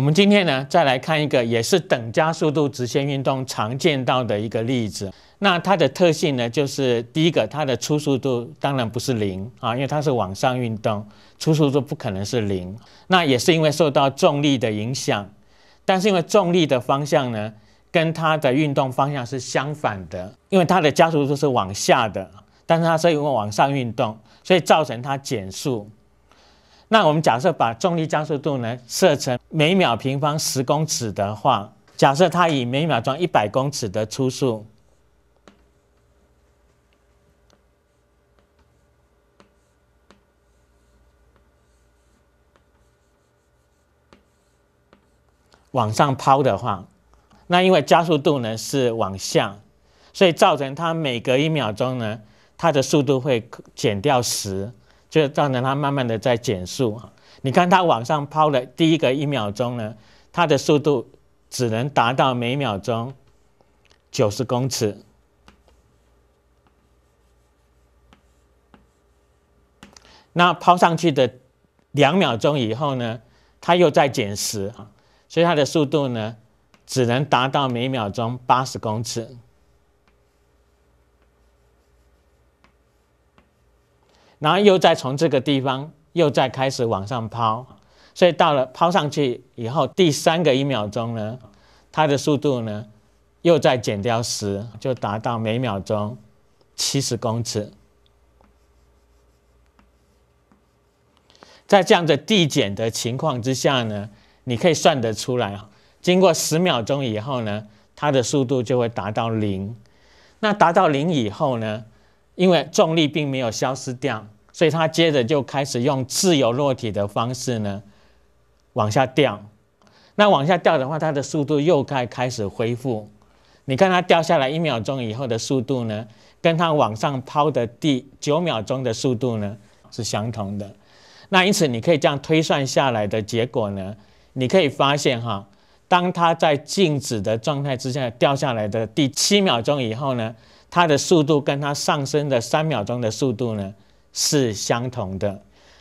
我们今天呢，再来看一个也是等加速度直线运动常见到的一个例子。那它的特性呢，就是第一个，它的初速度当然不是零啊，因为它是往上运动，初速度不可能是零。那也是因为受到重力的影响，但是因为重力的方向呢，跟它的运动方向是相反的，因为它的加速度是往下的，但是它是因为往上运动，所以造成它减速。那我们假设把重力加速度呢设成每秒平方十公尺的话，假设它以每秒钟一百公尺的初速往上抛的话，那因为加速度呢是往下，所以造成它每隔一秒钟呢，它的速度会减掉十。就造成它慢慢的在减速啊！你看它往上抛的第一个一秒钟呢，它的速度只能达到每秒钟九十公尺。那抛上去的两秒钟以后呢，它又在减十，所以它的速度呢，只能达到每秒钟八十公尺。然后又再从这个地方又再开始往上抛，所以到了抛上去以后，第三个一秒钟呢，它的速度呢，又再减掉十，就达到每秒钟七十公尺。在这样的递减的情况之下呢，你可以算得出来，经过十秒钟以后呢，它的速度就会达到零。那达到零以后呢？因为重力并没有消失掉，所以他接着就开始用自由落体的方式呢往下掉。那往下掉的话，它的速度又该开始恢复。你看它掉下来一秒钟以后的速度呢，跟它往上抛的第九秒钟的速度呢是相同的。那因此你可以这样推算下来的结果呢，你可以发现哈，当它在静止的状态之下掉下来的第七秒钟以后呢。它的速度跟它上升的三秒钟的速度呢是相同的。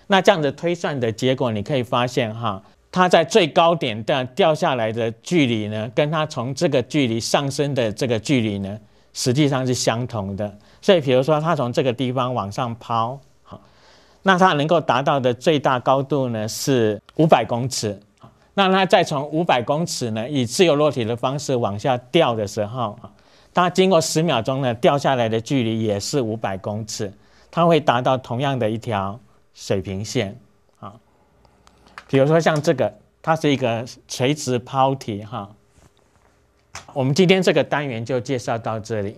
那这样子推算的结果，你可以发现哈，它在最高点的掉下来的距离呢，跟它从这个距离上升的这个距离呢，实际上是相同的。所以，比如说它从这个地方往上抛，好，那它能够达到的最大高度呢是五百公尺。那它再从五百公尺呢，以自由落体的方式往下掉的时候。它经过十秒钟呢，掉下来的距离也是五百公尺，它会达到同样的一条水平线啊。比如说像这个，它是一个垂直抛体哈。我们今天这个单元就介绍到这里。